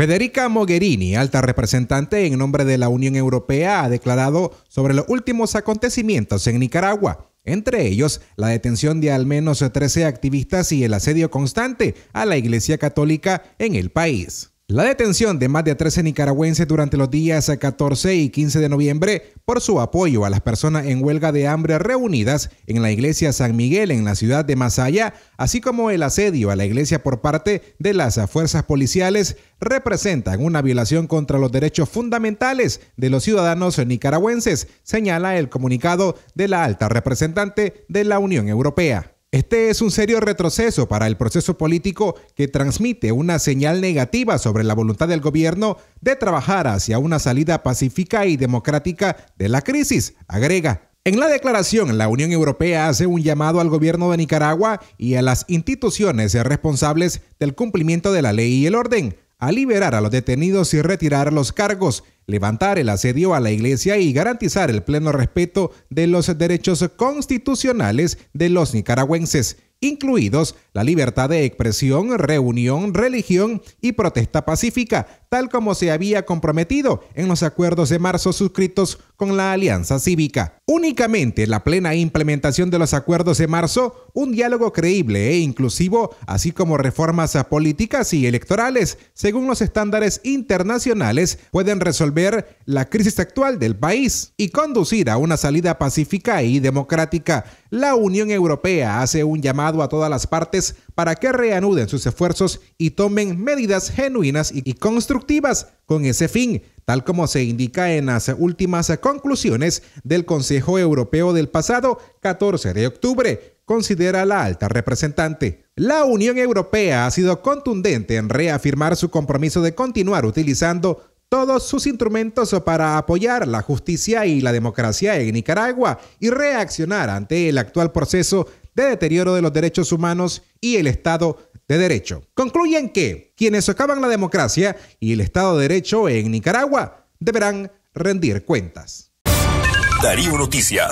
Federica Mogherini, alta representante en nombre de la Unión Europea, ha declarado sobre los últimos acontecimientos en Nicaragua, entre ellos la detención de al menos 13 activistas y el asedio constante a la Iglesia Católica en el país. La detención de más de 13 nicaragüenses durante los días 14 y 15 de noviembre por su apoyo a las personas en huelga de hambre reunidas en la iglesia San Miguel en la ciudad de Masaya, así como el asedio a la iglesia por parte de las fuerzas policiales, representan una violación contra los derechos fundamentales de los ciudadanos nicaragüenses, señala el comunicado de la alta representante de la Unión Europea. Este es un serio retroceso para el proceso político que transmite una señal negativa sobre la voluntad del gobierno de trabajar hacia una salida pacífica y democrática de la crisis, agrega. En la declaración, la Unión Europea hace un llamado al gobierno de Nicaragua y a las instituciones responsables del cumplimiento de la ley y el orden a liberar a los detenidos y retirar los cargos, levantar el asedio a la iglesia y garantizar el pleno respeto de los derechos constitucionales de los nicaragüenses incluidos la libertad de expresión, reunión, religión y protesta pacífica, tal como se había comprometido en los acuerdos de marzo suscritos con la Alianza Cívica. Únicamente la plena implementación de los acuerdos de marzo, un diálogo creíble e inclusivo, así como reformas políticas y electorales, según los estándares internacionales, pueden resolver la crisis actual del país y conducir a una salida pacífica y democrática. La Unión Europea hace un llamado a todas las partes para que reanuden sus esfuerzos y tomen medidas genuinas y constructivas con ese fin, tal como se indica en las últimas conclusiones del Consejo Europeo del pasado 14 de octubre, considera la alta representante. La Unión Europea ha sido contundente en reafirmar su compromiso de continuar utilizando todos sus instrumentos para apoyar la justicia y la democracia en Nicaragua y reaccionar ante el actual proceso de deterioro de los derechos humanos y el Estado de Derecho. Concluyen que quienes socavan la democracia y el Estado de Derecho en Nicaragua deberán rendir cuentas. Darío Noticias.